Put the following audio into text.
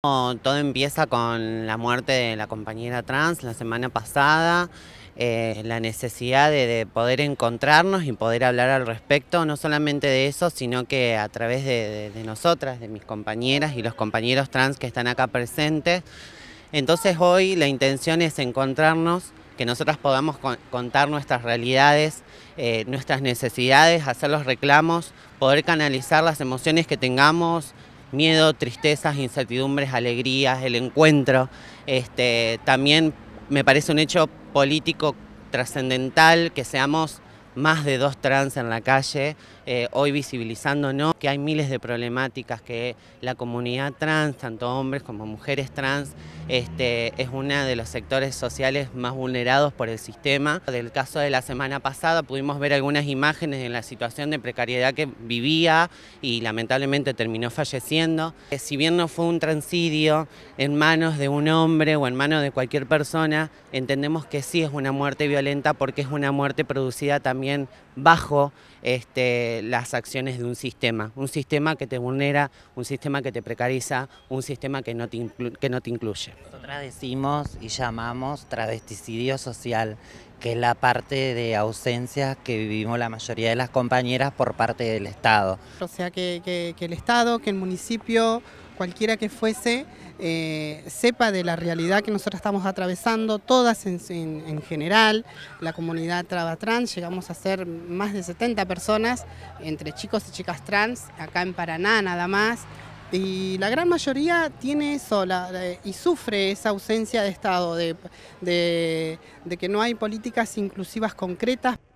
Todo empieza con la muerte de la compañera trans la semana pasada, eh, la necesidad de, poder encontrarnos y poder hablar al respecto, no solamente de eso, sino que a través de, nosotras, de mis compañeras y los compañeros trans que están acá presentes. Entonces hoy la intención es encontrarnos que nosotras podamos contar nuestras realidades, eh, nuestras necesidades, hacer los reclamos, poder canalizar las emociones que tengamos, miedo, tristezas, incertidumbres, alegrías, el encuentro. Este, también me parece un hecho político trascendental que seamos más de dos trans en la calle, eh, hoy visibilizándonos que hay miles de problemáticas que la comunidad trans, tanto hombres como mujeres trans, este, es uno de los sectores sociales más vulnerados por el sistema. Del caso de la semana pasada pudimos ver algunas imágenes de la situación de precariedad que vivía y lamentablemente terminó falleciendo. Eh, si bien no fue un transidio en manos de un hombre o en manos de cualquier persona, entendemos que sí es una muerte violenta porque es una muerte producida también bajo este, las acciones de un sistema. Un sistema que te vulnera, un sistema que te precariza, un sistema que no te, que no te incluye. Nosotras decimos y llamamos travesticidio social que es la parte de ausencia que vivimos la mayoría de las compañeras por parte del Estado. O sea, que, el Estado, que el municipio, cualquiera que fuese, eh, sepa de la realidad que nosotros estamos atravesando, todas en, general, la comunidad trans, llegamos a ser más de 70 personas, entre chicos y chicas trans, acá en Paraná nada más, y la gran mayoría tiene eso eh, y sufre esa ausencia de Estado, de, de que no hay políticas inclusivas concretas